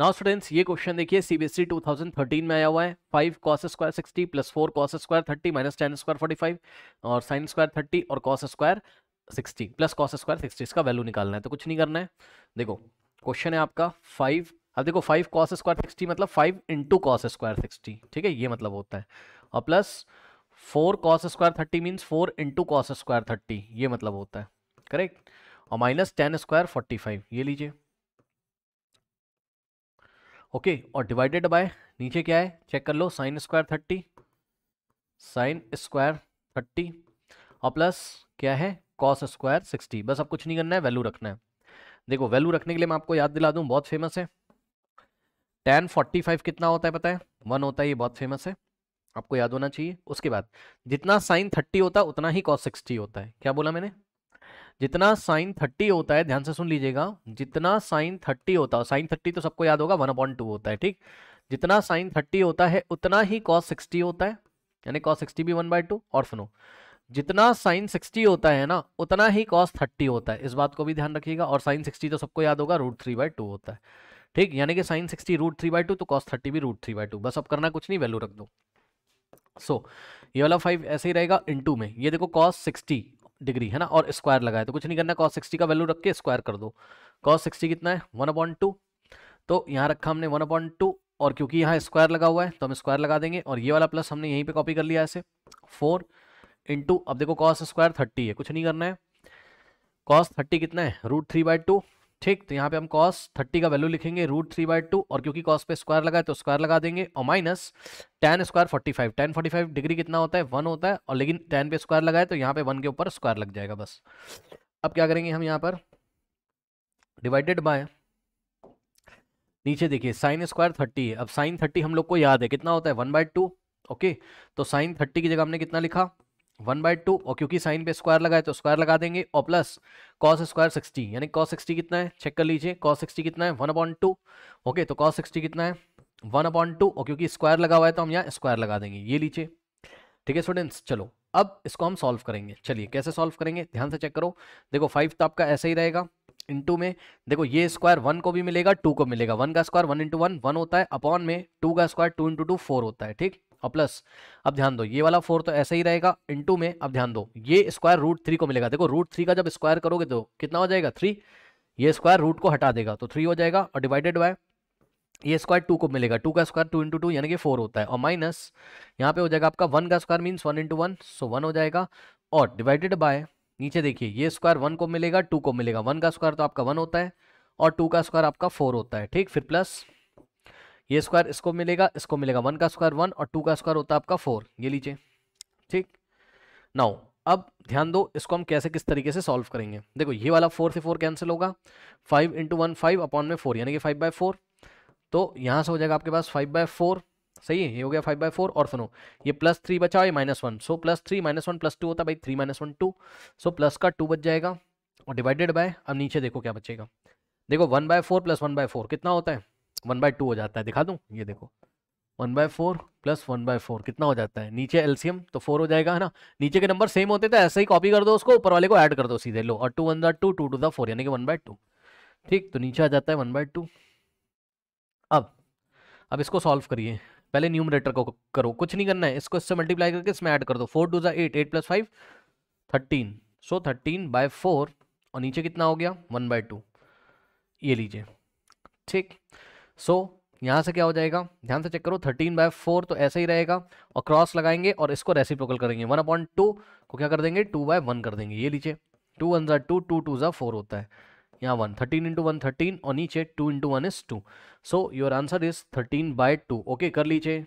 now students ये question देखिए CBSE 2013 e में आया हुआ है five cos square sixty plus four cos square thirty minus ten square forty five और साइन स्क्वायर थर्टी और cos square sixty plus cos square sixty इसका value निकालना है तो कुछ नहीं करना है देखो क्वेश्चन है आपका फाइव अब देखो फाइव कॉस स्क्वायर सिक्सटी मतलब five into cos square sixty ठीक है ये मतलब होता है और plus four cos square thirty means four into cos square thirty ये मतलब होता है करेक्ट और minus ten square forty five ये लीजिए ओके okay, और डिवाइडेड बाय नीचे क्या है चेक कर लो sine square thirty sine square thirty और प्लस क्या है कॉस स्क्वायर सिक्सटी बस अब कुछ नहीं करना है वैल्यू रखना है देखो वैल्यू रखने के लिए मैं आपको याद दिला दूँ बहुत फेमस है टेन फोर्टी फाइव कितना होता है पता है वन होता है ये बहुत फेमस है आपको याद होना चाहिए उसके बाद जितना साइन थर्टी होता है उतना ही कॉस सिक्सटी होता है क्या बोला मैंने जितना साइन थर्टी होता है ध्यान से सुन लीजिएगा जितना साइन थर्टी होता है साइन थर्टी तो सबको याद होगा वन अपॉइंट टू होता है ठीक जितना साइन थर्टी होता है उतना ही कॉस सिक्सटी होता है यानी कॉस सिक्सटी भी वन बाय टू और सुनो जितना साइन सिक्सटी होता है ना उतना ही कॉस थर्टी होता है इस बात को भी ध्यान रखिएगा और साइन सिक्सटी तो सबको याद होगा रूट थ्री बाय टू होता है ठीक यानी कि sine sixty root three by two तो कॉस थर्टी भी रूट थ्री बाय टू बस अब करना कुछ नहीं वैल्यू रख दो सो so, ये वाला फाइव ऐसे ही रहेगा टू में ये देखो कॉस सिक्सटी डिग्री है ना और स्क्वायर लगाए तो कुछ नहीं करना कॉस सिक्सटी का वैल्यू रख के स्क्वायर कर दो कॉस सिक्सटी कितना है वन अपॉइंट टू तो यहाँ रखा हमने वन अपॉइंट टू और क्योंकि यहाँ स्क्वायर लगा हुआ है तो हम स्क्वायर लगा देंगे और ये वाला प्लस हमने यहीं पे कॉपी कर लिया ऐसे फोर इंटू अब देखो कॉस स्क्वायर थर्टी है कुछ नहीं करना है कॉस थर्टी कितना है रूट थ्री बाई टू ठीक तो यहाँ पे हम कॉस थर्टी का वैल्यू लिखेंगे रूट थ्री बाई टू और क्योंकि कॉस पे स्क्वायर लगा है तो स्क्वायर लगा देंगे और minus ten square forty five ten forty five degree कितना होता है वन होता है और लेकिन टेन पे स्क्वायर लगाए तो यहाँ पे वन के ऊपर स्क्वायर लग जाएगा बस अब क्या करेंगे हम यहाँ पर डिवाइडेड बाय नीचे देखिए साइन स्क्वायर थर्टी है अब साइन थर्टी हम लोग को याद है कितना होता है वन बाय टू ओके तो साइन थर्टी की जगह हमने कितना लिखा वन बाई टू और क्योंकि साइन पे स्क्वायर लगाए तो स्क्वायर लगा देंगे और प्लस कॉस स्क्वायर सिक्सटी यानी कॉस सिक्सटी कितना है चेक कर लीजिए कॉस सिक्सटी कितना है वन अपॉइंट टू ओके तो कॉस सिक्सटी कितना है वन अपॉइंट टू और क्योंकि स्क्वायर लगा हुआ है तो हम यहाँ स्क्वायर लगा देंगे ये लीजिए ठीक है स्टूडेंट्स चलो अब इसको हम सॉल्व करेंगे चलिए कैसे सॉल्व करेंगे ध्यान से चेक करो देखो फाइव तो आपका ऐसा ही रहेगा इंटू में देखो ये स्क्वायर वन को भी मिलेगा टू को मिलेगा वन का square one into one one होता है अपॉन में टू का square two into two four होता है ठीक और प्लस अब ध्यान दो ये वाला फोर तो ऐसा ही रहेगा इंटू में अब ध्यान दो ये स्क्वायर रूट थ्री को मिलेगा देखो रूट थ्री का जब स्क्वायर करोगे तो कितना हो जाएगा थ्री ये स्क्वायर रूट को हटा देगा तो थ्री हो जाएगा और डिवाइडेड बाय ये स्क्वायर टू को मिलेगा टू का स्क्वायर टू इंटू टू यानी कि फोर होता है और माइनस यहाँ पे हो जाएगा आपका वन का square means one into one so one हो जाएगा और डिवाइडेड बाय नीचे देखिए ये स्क्वायर वन को मिलेगा टू को मिलेगा वन का स्क्वायर तो आपका वन होता है और टू का स्क्वायर आपका फोर होता है ठीक फिर प्लस ये स्क्वायर इसको मिलेगा इसको मिलेगा वन का स्क्वायर वन और टू का स्क्वायर होता है आपका फोर ये लीजिए ठीक नाउ अब ध्यान दो इसको हम कैसे किस तरीके से सॉल्व करेंगे देखो ये वाला फोर से फोर कैंसिल होगा five into one five upon में फोर यानी कि फाइव बाय फोर तो यहाँ से हो जाएगा आपके पास फाइव बाय फोर सही है ये हो गया फाइव बाय फोर और सुनो ये प्लस थ्री बचा ये minus one so plus three minus one plus two होता है भाई three minus one two so plus का टू बच जाएगा और डिवाइडेड बाय अब नीचे देखो क्या बचेगा देखो one by four plus one by four कितना होता है वन बाय टू हो जाता है दिखा दूँ ये देखो one by four plus one by four कितना हो जाता है नीचे एलसीएम तो फोर हो जाएगा है ना नीचे के नंबर सेम होते थे तो ऐसे ही कॉपी कर दो उसको ऊपर वाले को ऐड कर दो सीधे लो और two one the two two two the four यानी कि वन बाय टू ठीक तो नीचे आ जाता है वन बाय टू अब अब इसको सॉल्व करिए पहले न्यूमरेटर को करो कुछ नहीं करना है इसको इससे मल्टीप्लाई करके इसमें ऐड कर दो फोर टू ज़ा eight eight plus five thirteen so thirteen by four और नीचे कितना हो गया वन बाय टू ये लीजिए ठीक सो so, यहाँ से क्या हो जाएगा ध्यान से चेक करो थर्टीन बाय फोर तो ऐसे ही रहेगा और क्रॉस लगाएंगे और इसको रेसिप्रोकल करेंगे वन अपॉइंट टू को क्या कर देंगे टू बाय वन कर देंगे ये लीजिए टू वन ज़ा टू टू टू जो फोर होता है यहाँ one thirteen into one thirteen और नीचे two into one is two so your answer is thirteen by two okay कर लीजिए